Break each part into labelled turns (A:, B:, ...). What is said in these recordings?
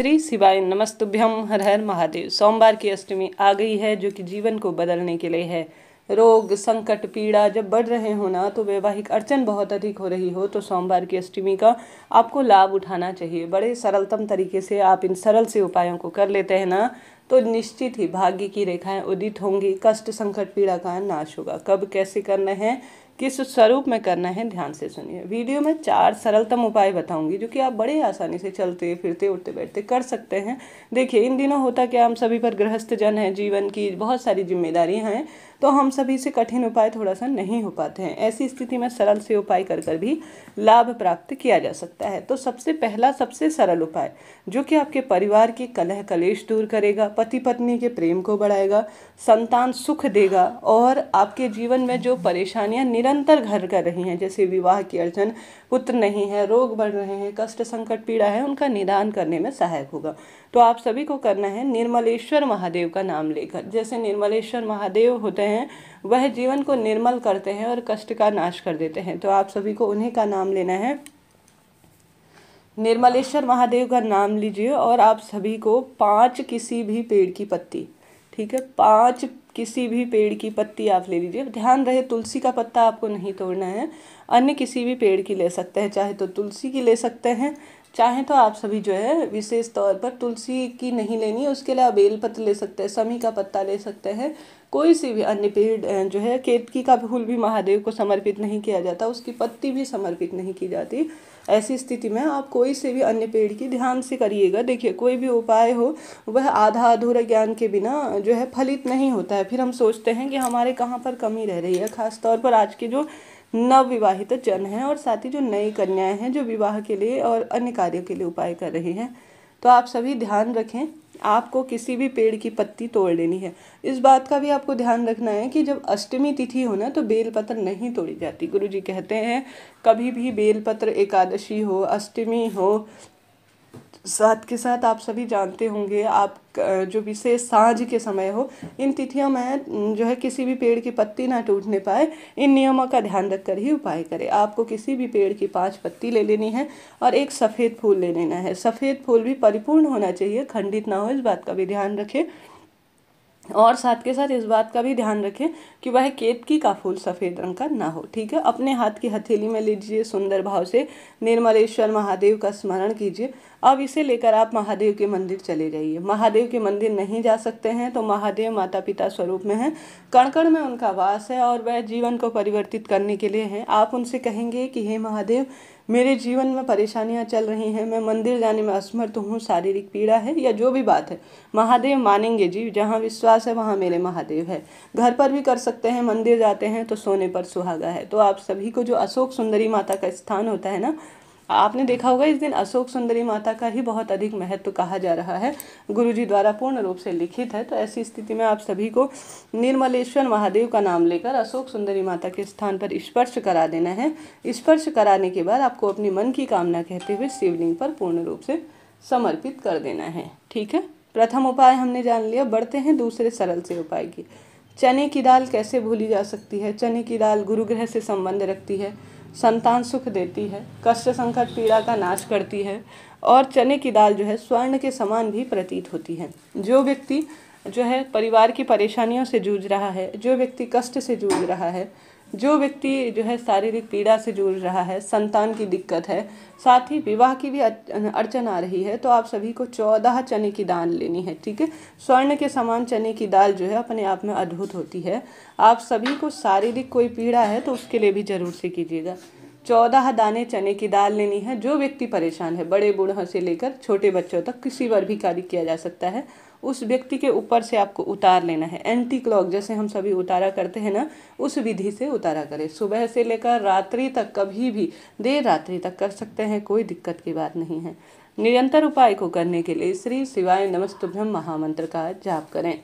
A: श्री शिवाय नमस्तुभ्यम हर हर महादेव सोमवार की अष्टमी आ गई है जो कि जीवन को बदलने के लिए है रोग संकट पीड़ा जब बढ़ रहे हो ना तो वैवाहिक अड़चन बहुत अधिक हो रही हो तो सोमवार की अष्टमी का आपको लाभ उठाना चाहिए बड़े सरलतम तरीके से आप इन सरल से उपायों को कर लेते हैं ना तो निश्चित ही भाग्य की रेखाएं उदित होंगी कष्ट संकट पीड़ा का नाश होगा कब कैसे करना है किस स्वरूप में करना है ध्यान से सुनिए वीडियो में चार सरलतम उपाय बताऊंगी जो कि आप बड़े आसानी से चलते फिरते उठते बैठते कर सकते हैं देखिए इन दिनों होता क्या हम सभी पर गृहस्थ जन है जीवन की बहुत सारी जिम्मेदारियां हैं तो हम सभी से कठिन उपाय थोड़ा सा नहीं हो पाते हैं ऐसी स्थिति में सरल से उपाय कर कर भी लाभ प्राप्त किया जा सकता है तो सबसे पहला सबसे सरल उपाय जो कि आपके परिवार के कलह कलेश दूर करेगा पति पत्नी के प्रेम को बढ़ाएगा संतान सुख देगा और आपके जीवन में जो परेशानियां निरंतर घर कर रही हैं जैसे विवाह की अड़चन पुत्र नहीं है रोग बढ़ रहे हैं कष्ट संकट पीड़ा है उनका निदान करने में सहायक होगा तो आप सभी को करना है निर्मलेश्वर महादेव का नाम लेकर जैसे निर्मलेश्वर महादेव होते हैं हैं वह जीवन को निर्मल करते हैं और कष्ट का नाश कर देते हैं तो आप सभी को उन्हीं का नाम लेना है निर्मलेश्वर महादेव का नाम लीजिए और आप सभी को पांच किसी भी पेड़ की पत्ती ठीक है पांच किसी भी पेड़ की पत्ती आप ले लीजिए ध्यान रहे तुलसी का पत्ता आपको नहीं तोड़ना है अन्य किसी भी पेड़ की ले सकते हैं चाहे तो तुलसी की ले सकते हैं चाहें तो आप सभी जो है विशेष तौर पर तुलसी की नहीं लेनी है उसके आप बेल पत्र ले सकते हैं समी का पत्ता ले सकते हैं कोई सी भी अन्य पेड़ जो है केतकी का फूल भी महादेव को समर्पित नहीं किया जाता उसकी पत्ती भी समर्पित नहीं की जाती ऐसी स्थिति में आप कोई से भी अन्य पेड़ की ध्यान से करिएगा देखिए कोई भी उपाय हो वह आधा अधूरा ज्ञान के बिना जो है फलित नहीं होता है फिर हम सोचते हैं कि हमारे कहाँ पर कमी रह रही है खासतौर पर आज के जो नवविवाहित जन हैं और साथ ही जो नई कन्याएं हैं जो विवाह के लिए और अन्य कार्यों के लिए उपाय कर रही हैं तो आप सभी ध्यान रखें आपको किसी भी पेड़ की पत्ती तोड़ लेनी है इस बात का भी आपको ध्यान रखना है कि जब अष्टमी तिथि हो ना तो बेलपत्र नहीं तोड़ी जाती गुरु जी कहते हैं कभी भी बेलपत्र एकादशी हो अष्टमी हो साथ के साथ आप सभी जानते होंगे आप जो विशेष सांझ के समय हो इन तिथियों में जो है किसी भी पेड़ की पत्ती ना टूटने पाए इन नियमों का ध्यान रखकर ही उपाय करें आपको किसी भी पेड़ की पांच पत्ती ले लेनी है और एक सफ़ेद फूल ले लेना है सफ़ेद फूल भी परिपूर्ण होना चाहिए खंडित ना हो इस बात का भी ध्यान रखें और साथ के साथ इस बात का भी ध्यान रखें कि वह केत की का फूल सफ़ेद रंग का ना हो ठीक है अपने हाथ की हथेली में लीजिए सुंदर भाव से निर्मलेश्वर महादेव का स्मरण कीजिए अब इसे लेकर आप महादेव के मंदिर चले जाइए महादेव के मंदिर नहीं जा सकते हैं तो महादेव माता पिता स्वरूप में हैं कणकण में उनका वास है और वह जीवन को परिवर्तित करने के लिए हैं आप उनसे कहेंगे कि हे महादेव मेरे जीवन में परेशानियां चल रही हैं मैं मंदिर जाने में असमर्थ हूँ शारीरिक पीड़ा है या जो भी बात है महादेव मानेंगे जी जहाँ विश्वास है वहाँ मेरे महादेव है घर पर भी कर सकते हैं मंदिर जाते हैं तो सोने पर सुहागा है तो आप सभी को जो अशोक सुंदरी माता का स्थान होता है ना आपने देखा होगा इस दिन अशोक सुंदरी माता का ही बहुत अधिक महत्व कहा जा रहा है गुरु जी द्वारा पूर्ण रूप से लिखित है तो ऐसी स्थिति में आप सभी को निर्मलेश्वर महादेव का नाम लेकर अशोक सुंदरी माता के स्थान पर स्पर्श करा देना है स्पर्श कराने के बाद आपको अपनी मन की कामना कहते हुए शिवलिंग पर पूर्ण रूप से समर्पित कर देना है ठीक है प्रथम उपाय हमने जान लिया बढ़ते हैं दूसरे सरल से उपाय की चने की दाल कैसे भूली जा सकती है चने की दाल गुरु ग्रह से संबंध रखती है संतान सुख देती है कष्ट संकट पीड़ा का नाश करती है और चने की दाल जो है स्वर्ण के समान भी प्रतीत होती है जो व्यक्ति जो है परिवार की परेशानियों से जूझ रहा है जो व्यक्ति कष्ट से जूझ रहा है जो व्यक्ति जो है शारीरिक पीड़ा से जूझ रहा है संतान की दिक्कत है साथ ही विवाह की भी अड़चन आ रही है तो आप सभी को चौदह चने की दाल लेनी है ठीक है स्वर्ण के समान चने की दाल जो है अपने आप में अद्भुत होती है आप सभी को शारीरिक कोई पीड़ा है तो उसके लिए भी ज़रूर से कीजिएगा चौदह दाने चने की दाल लेनी है जो व्यक्ति परेशान है बड़े बूढ़ों से लेकर छोटे बच्चों तक किसी पर भी कार्य किया जा सकता है उस व्यक्ति के ऊपर से आपको उतार लेना है एंटी क्लॉक जैसे हम सभी उतारा करते हैं ना उस विधि से उतारा करें सुबह से लेकर रात्रि तक कभी भी देर रात्रि तक कर सकते हैं कोई दिक्कत की बात नहीं है निरंतर उपाय को करने के लिए श्री शिवाय नमस्तुभ्यम महामंत्र का जाप करें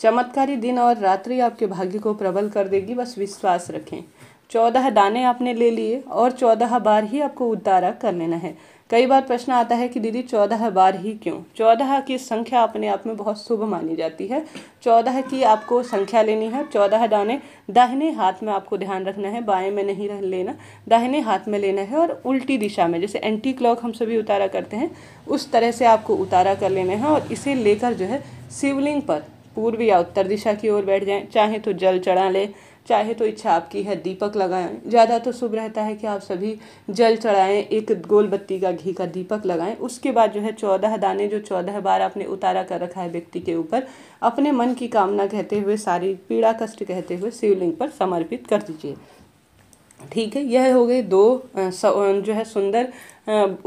A: चमत्कारी दिन और रात्रि आपके भाग्य को प्रबल कर देगी बस विश्वास रखें चौदह दाने आपने ले लिए और चौदह बार ही आपको उतारा कर लेना है कई बार प्रश्न आता है कि दीदी चौदह बार ही क्यों चौदह की संख्या अपने आप में बहुत शुभ मानी जाती है चौदह की आपको संख्या लेनी है चौदह दाने दाहिने हाथ में आपको ध्यान रखना है बाएं में नहीं रह लेना दाहिने हाथ में लेना है और उल्टी दिशा में जैसे एंटी क्लॉक हम सभी उतारा करते हैं उस तरह से आपको उतारा कर लेना है और इसे लेकर जो है शिवलिंग पर पूर्व या उत्तर दिशा की ओर बैठ जाएं चाहे तो जल चढ़ा लें चाहे तो इच्छा आपकी है दीपक लगाएं ज़्यादा तो शुभ रहता है कि आप सभी जल चढ़ाएं एक गोल बत्ती का घी का दीपक लगाएं उसके बाद जो है चौदह दाने जो चौदह बार आपने उतारा कर रखा है व्यक्ति के ऊपर अपने मन की कामना कहते हुए सारी पीड़ा कष्ट कहते हुए शिवलिंग पर समर्पित कर दीजिए ठीक है यह हो गए दो जो है सुंदर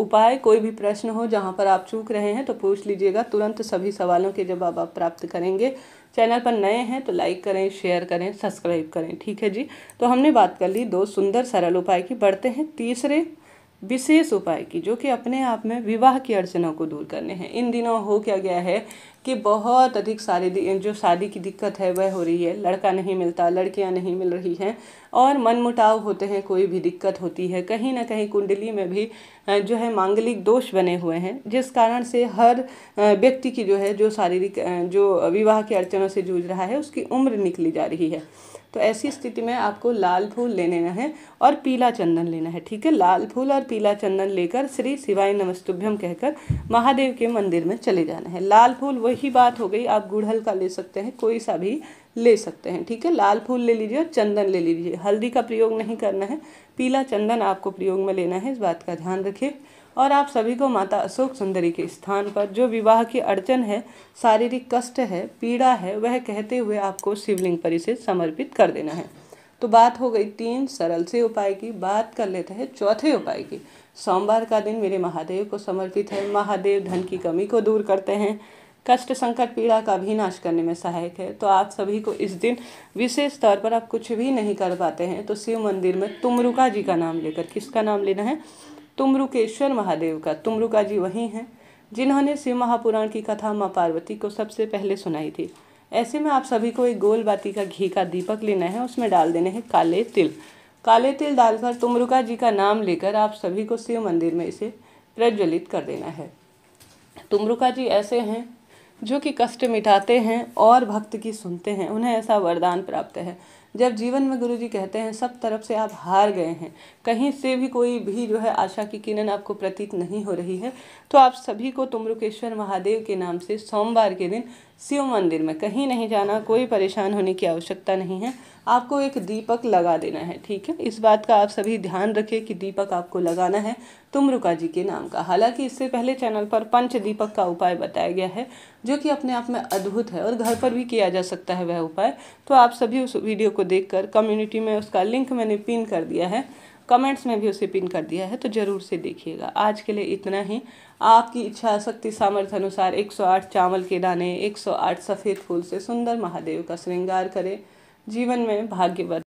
A: उपाय कोई भी प्रश्न हो जहाँ पर आप चूक रहे हैं तो पूछ लीजिएगा तुरंत सभी सवालों के जवाब आप प्राप्त करेंगे चैनल पर नए हैं तो लाइक करें शेयर करें सब्सक्राइब करें ठीक है जी तो हमने बात कर ली दो सुंदर सरल उपाय की बढ़ते हैं तीसरे विशेष उपाय की जो कि अपने आप में विवाह की अड़चनों को दूर करने हैं इन दिनों हो क्या गया है कि बहुत अधिक सारी जो शादी की दिक्कत है वह हो रही है लड़का नहीं मिलता लड़कियां नहीं मिल रही हैं और मनमुटाव होते हैं कोई भी दिक्कत होती है कहीं ना कहीं कुंडली में भी जो है मांगलिक दोष बने हुए हैं जिस कारण से हर व्यक्ति की जो है जो शारीरिक जो विवाह की अड़चनों से जूझ रहा है उसकी उम्र निकली जा रही है तो ऐसी स्थिति में आपको लाल फूल ले लेना है और पीला चंदन लेना है ठीक है लाल फूल और पीला चंदन लेकर श्री शिवाय नमस्तुभ्यम कहकर महादेव के मंदिर में चले जाना है लाल फूल वही बात हो गई आप गुड़हल का ले सकते हैं कोई सा भी ले सकते हैं ठीक है लाल फूल ले लीजिए और चंदन ले लीजिए हल्दी का प्रयोग नहीं करना है पीला चंदन आपको प्रयोग में लेना है इस बात का ध्यान रखिए और आप सभी को माता अशोक सुंदरी के स्थान पर जो विवाह की अड़चन है शारीरिक कष्ट है पीड़ा है वह कहते हुए आपको शिवलिंग पर इसे समर्पित कर देना है तो बात हो गई तीन सरल से उपाय की बात कर लेते हैं चौथे उपाय की सोमवार का दिन मेरे महादेव को समर्पित है महादेव धन की कमी को दूर करते हैं कष्ट संकट पीड़ा का भी नाश करने में सहायक है तो आप सभी को इस दिन विशेष तौर पर आप कुछ भी नहीं कर पाते हैं तो शिव मंदिर में तुमरुका जी का नाम लेकर किसका नाम लेना है तुमरुकेश्वर महादेव का तुमरुका जी वही हैं जिन्होंने शिव महापुराण की कथा माँ पार्वती को सबसे पहले सुनाई थी ऐसे में आप सभी को एक गोल बाती का घी का दीपक लेना है उसमें डाल देने हैं काले तिल काले तिल डालकर तुमरुका जी का नाम लेकर आप सभी को शिव मंदिर में इसे प्रज्वलित कर देना है तुमरुका जी ऐसे हैं जो कि कष्ट मिटाते हैं और भक्त की सुनते हैं उन्हें ऐसा वरदान प्राप्त है जब जीवन में गुरु जी कहते हैं सब तरफ से आप हार गए हैं कहीं से भी कोई भी जो है आशा की किरण आपको प्रतीत नहीं हो रही है तो आप सभी को तुमरुकेश्वर महादेव के नाम से सोमवार के दिन शिव मंदिर में कहीं नहीं जाना कोई परेशान होने की आवश्यकता नहीं है आपको एक दीपक लगा देना है ठीक है इस बात का आप सभी ध्यान रखें कि दीपक आपको लगाना है तुमरुका जी के नाम का हालांकि इससे पहले चैनल पर पंच दीपक का उपाय बताया गया है जो कि अपने आप में अद्भुत है और घर पर भी किया जा सकता है वह उपाय तो आप सभी उस वीडियो को कर कम्युनिटी में उसका लिंक मैंने पिन कर दिया है कमेंट्स में भी उसे पिन कर दिया है तो ज़रूर से देखिएगा आज के लिए इतना ही आपकी इच्छा शक्ति सामर्थ्य अनुसार 108 चावल के दाने 108 सफ़ेद फूल से सुंदर महादेव का श्रृंगार करें जीवन में भाग्यवत